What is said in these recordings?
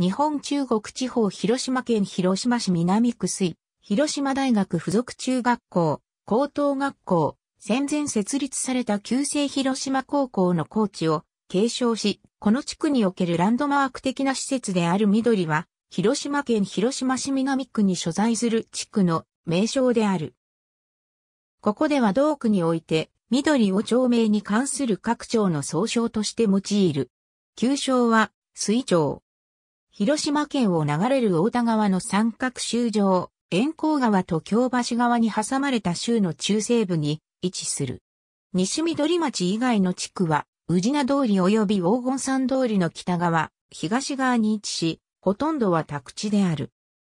日本中国地方広島県広島市南区水、広島大学附属中学校、高等学校、戦前設立された旧制広島高校のコーチを継承し、この地区におけるランドマーク的な施設である緑は、広島県広島市南区に所在する地区の名称である。ここでは同区において、緑を町名に関する各町の総称として用いる。旧称は、水町。広島県を流れる太田川の三角州上、遠光川と京橋川に挟まれた州の中西部に位置する。西緑町以外の地区は、宇品通り及び黄金山通りの北側、東側に位置し、ほとんどは宅地である。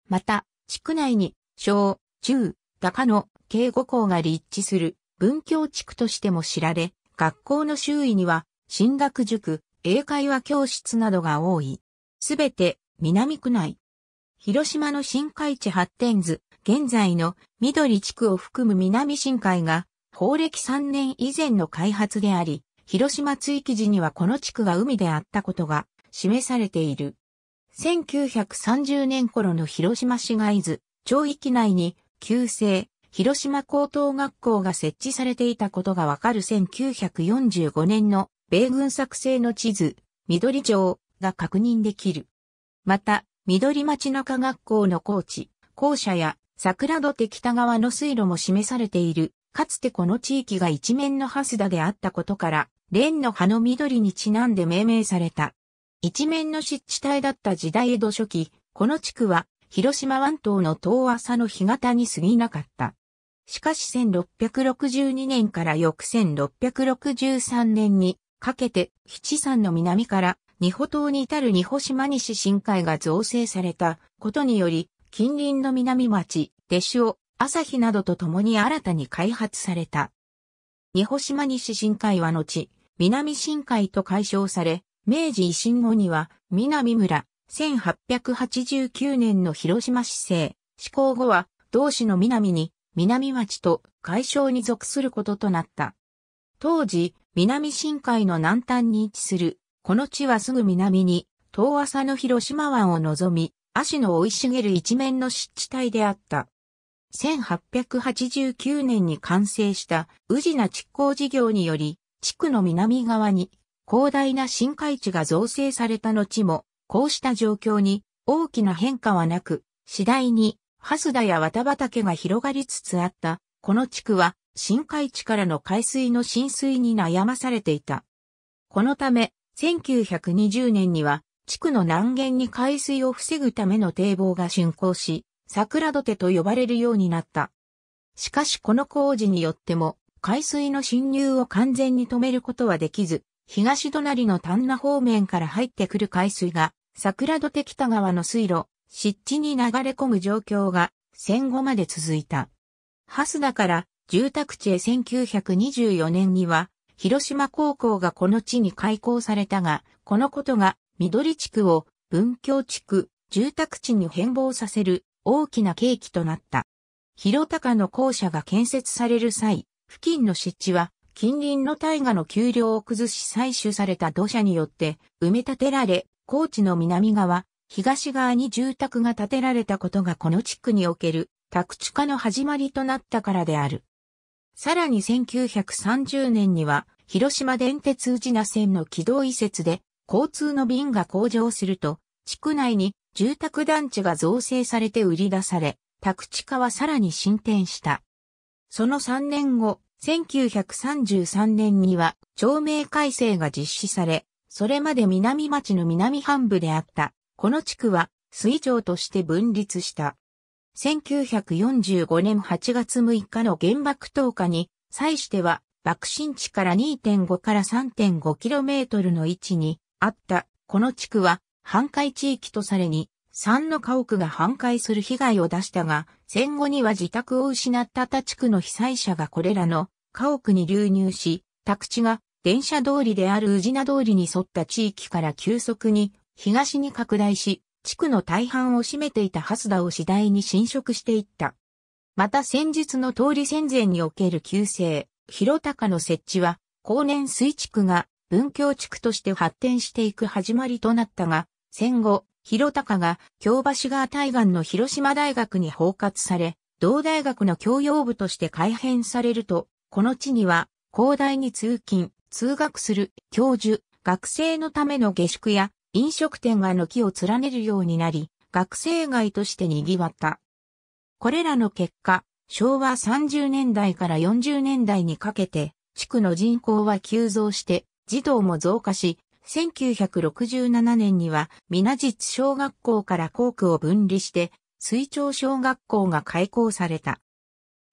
また、地区内に、小、中、高野、慶五校が立地する文教地区としても知られ、学校の周囲には、進学塾、英会話教室などが多い。すべて南区内。広島の新海地発展図、現在の緑地区を含む南新海が、法暦3年以前の開発であり、広島追記時にはこの地区が海であったことが示されている。1930年頃の広島市街図、町域内に、旧制、広島高等学校が設置されていたことがわかる1945年の米軍作成の地図、緑町が確認できる。また、緑町の科学校の校地、校舎や桜戸手北側の水路も示されている。かつてこの地域が一面のハスダであったことから、蓮の葉の緑にちなんで命名された。一面の湿地帯だった時代江戸初期、この地区は広島湾島の遠浅の干潟に過ぎなかった。しかし1662年から翌1663年にかけて七山の南から日本島に至る日本島西深海が造成されたことにより、近隣の南町、弟子を、朝日などと共に新たに開発された。日本島西深海は後、南深海と解消され、明治維新後には、南村、1889年の広島市政、施行後は、同市の南に、南町と解消に属することとなった。当時、南深海の南端に位置するこの地はすぐ南に、遠浅の広島湾を望み、足の生い茂る一面の湿地帯であった。1889年に完成した宇治な築港事業により、地区の南側に広大な深海地が造成された後も、こうした状況に大きな変化はなく、次第にハスダや綿畑が広がりつつあった、この地区は深海地からの海水の浸水に悩まされていた。このため、1920年には、地区の南限に海水を防ぐための堤防が竣工し、桜土手と呼ばれるようになった。しかしこの工事によっても、海水の侵入を完全に止めることはできず、東隣の丹那方面から入ってくる海水が、桜土手北側の水路、湿地に流れ込む状況が戦後まで続いた。ハスダから住宅地へ1924年には広島高校がこの地に開校されたが、このことが緑地区を文教地区、住宅地に変貌させる大きな契機となった。広高の校舎が建設される際、付近の湿地は近隣の大河の丘陵を崩し採取された土砂によって埋め立てられ、高地の南側、東側に住宅が建てられたことがこの地区における宅地化の始まりとなったからである。さらに1930年には、広島電鉄宇品線の軌道移設で、交通の便が向上すると、地区内に住宅団地が造成されて売り出され、宅地化はさらに進展した。その3年後、1933年には町名改正が実施され、それまで南町の南半部であった、この地区は水町として分立した。1945年8月6日の原爆投下に際しては爆心地から2.5から 3.5km の位置にあったこの地区は半壊地域とされに3の家屋が半壊する被害を出したが戦後には自宅を失った他地区の被災者がこれらの家屋に流入し宅地が電車通りである宇品通りに沿った地域から急速に東に拡大し地区の大半を占めていたハスダを次第に侵食していった。また先日の通り戦前における旧制、広高の設置は、後年水地区が文教地区として発展していく始まりとなったが、戦後、広高が京橋川対岸の広島大学に包括され、同大学の教養部として改編されると、この地には、広大に通勤、通学する教授、学生のための下宿や飲食店が軒を連ねるようになり、学生街として賑わった。これらの結果、昭和30年代から40年代にかけて、地区の人口は急増して、児童も増加し、1967年には、皆実小学校から校区を分離して、水町小学校が開校された。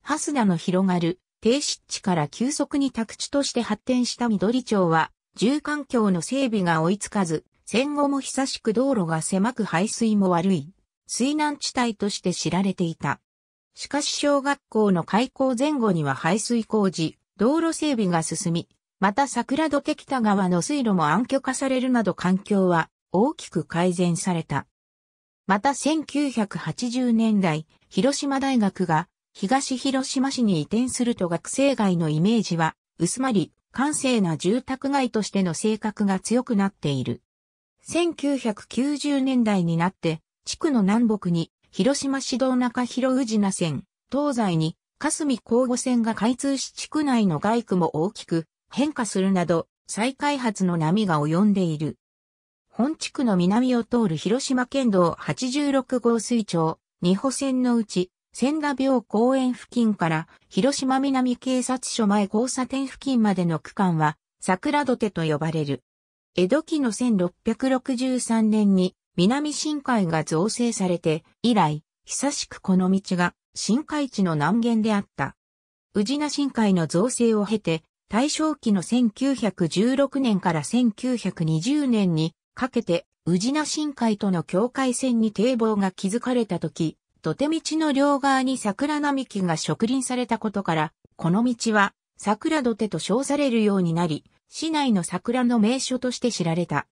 ハスダの広がる低湿地から急速に宅地として発展した緑町は、住環境の整備が追いつかず、戦後も久しく道路が狭く排水も悪い、水難地帯として知られていた。しかし小学校の開校前後には排水工事、道路整備が進み、また桜戸手北川の水路も暗渠化されるなど環境は大きく改善された。また1980年代、広島大学が東広島市に移転すると学生街のイメージは薄まり、閑静な住宅街としての性格が強くなっている。1990年代になって、地区の南北に、広島市道中広宇品線、東西に、霞交互線が開通し地区内の外区も大きく変化するなど、再開発の波が及んでいる。本地区の南を通る広島県道86号水町、二歩線のうち、千田病公園付近から広島南警察署前交差点付近までの区間は、桜土手と呼ばれる。江戸期の1663年に南深海が造成されて以来、久しくこの道が深海地の南限であった。宇品深海の造成を経て、大正期の1916年から1920年にかけて宇品深海との境界線に堤防が築かれた時、土手道の両側に桜並木が植林されたことから、この道は桜土手と称されるようになり、市内の桜の名所として知られた。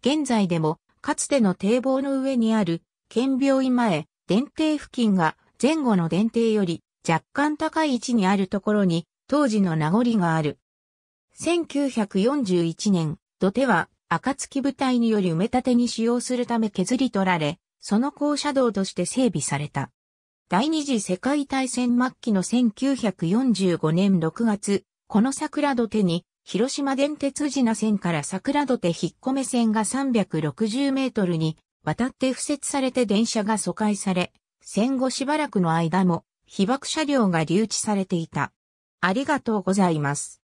現在でも、かつての堤防の上にある、県病院前、電停付近が前後の電停より若干高い位置にあるところに、当時の名残がある。1941年、土手は、暁部隊により埋め立てに使用するため削り取られ、その校舎道として整備された。第二次世界大戦末期の1945年6月、この桜土手に広島電鉄寺名線から桜土手引っ込め線が360メートルに渡って敷設されて電車が疎開され、戦後しばらくの間も被爆車両が留置されていた。ありがとうございます。